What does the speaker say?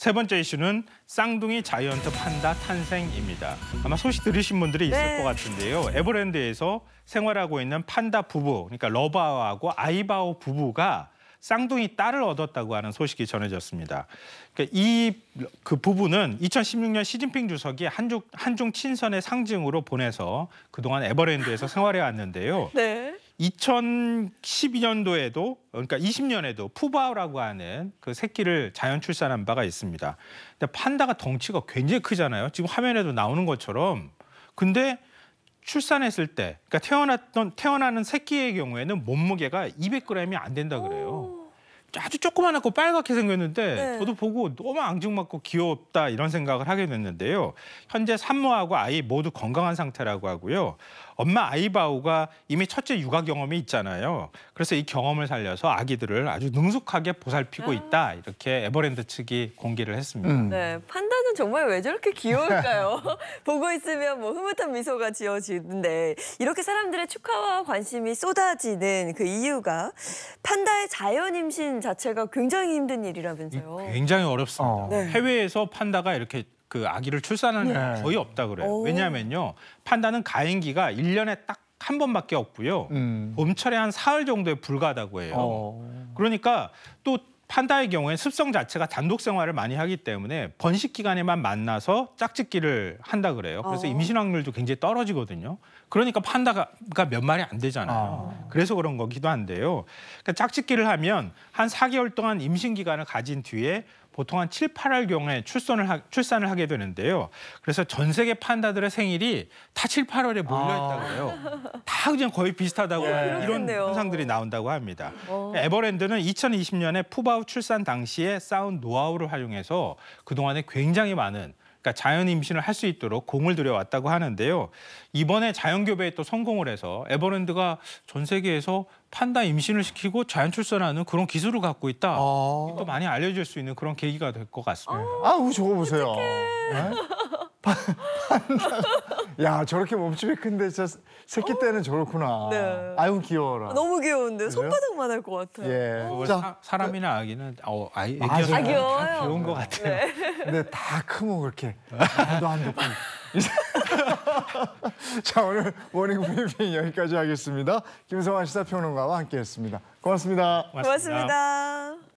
세 번째 이슈는 쌍둥이 자이언트 판다 탄생입니다. 아마 소식 들으신 분들이 있을 네. 것 같은데요. 에버랜드에서 생활하고 있는 판다 부부, 그러니까 러바하고 아이바오 부부가 쌍둥이 딸을 얻었다고 하는 소식이 전해졌습니다. 그러니까 이그 부부는 2016년 시진핑 주석이 한중, 한중 친선의 상징으로 보내서 그동안 에버랜드에서 생활해 왔는데요. 네. 2012년도에도 그러니까 20년에도 푸바오라고 하는 그 새끼를 자연 출산한 바가 있습니다. 근데 판다가 덩치가 굉장히 크잖아요. 지금 화면에도 나오는 것처럼. 근데 출산했을 때, 그러니까 태어났던 태어나는 새끼의 경우에는 몸무게가 200g이 안 된다 그래요. 아주 조그만하고 빨갛게 생겼는데 네. 저도 보고 너무 앙증맞고 귀엽다 이런 생각을 하게 됐는데요. 현재 산모하고 아이 모두 건강한 상태라고 하고요. 엄마 아이바오가 이미 첫째 육아 경험이 있잖아요. 그래서 이 경험을 살려서 아기들을 아주 능숙하게 보살피고 아. 있다 이렇게 에버랜드 측이 공개를 했습니다. 음. 네, 판다는 정말 왜 저렇게 귀여울까요? 보고 있으면 뭐 흐뭇한 미소가 지어지는데 이렇게 사람들의 축하와 관심이 쏟아지는 그 이유가 판다의 자연 임신 자체가 굉장히 힘든 일이라면서요. 굉장히 어렵습니다. 어. 네. 해외에서 판다가 이렇게 그 아기를 출산하는 네. 거의 없다 그래요. 오. 왜냐하면요. 판다는 가행기가 일년에 딱 한 번밖에 없고요. 음. 봄철에 한 사흘 정도에 불과하다고 해요. 어. 그러니까 또 판다의 경우엔 습성 자체가 단독 생활을 많이 하기 때문에 번식 기간에만 만나서 짝짓기를 한다 그래요. 그래서 어. 임신 확률도 굉장히 떨어지거든요. 그러니까 판다가 몇 마리 안 되잖아요. 아. 그래서 그런 거기도 한데요. 그러니까 짝짓기를 하면 한 4개월 동안 임신 기간을 가진 뒤에 보통 한 7, 8월 경에 출산을 하, 출산을 하게 되는데요. 그래서 전 세계 판다들의 생일이 다 7, 8월에 몰려 있다고 해요. 아. 그냥 거의 비슷하다고 네. 이런 그렇 현상들이 나온다고 합니다. 오. 어. 에버랜드는 2020년에 푸바우 출산 당시에 쌓은 노하우를 활용해서 그동안에 굉장히 많은 그러니까 자연 임신을 할 수 있도록 공을 들여왔다고 하는데요. 이번에 자연 교배에 또 성공을 해서 에버랜드가 전 세계에서 판다 임신을 시키고 자연 출산하는 그런 기술을 갖고 있다. 아. 또 많이 알려질 수 있는 그런 계기가 될 것 같습니다. 아우 저거 보세요. 네? 판다 야 저렇게 몸집이 큰데 진짜 새끼 때는 저렇구나. 네. 아유 귀여워라. 너무 귀여운데 손바닥만 할 것 같아요. 예. 어. 자, 사, 람이나 아기는 어, 아이 애기 아, 아 귀 귀여운 것 같아요. 네. 근데 다 크면 그렇게 말도 안 듣고. 자 오늘 모닝 브리핑 여기까지 하겠습니다. 김성환 시사평론가와 함께했습니다. 고맙습니다. 고맙습니다.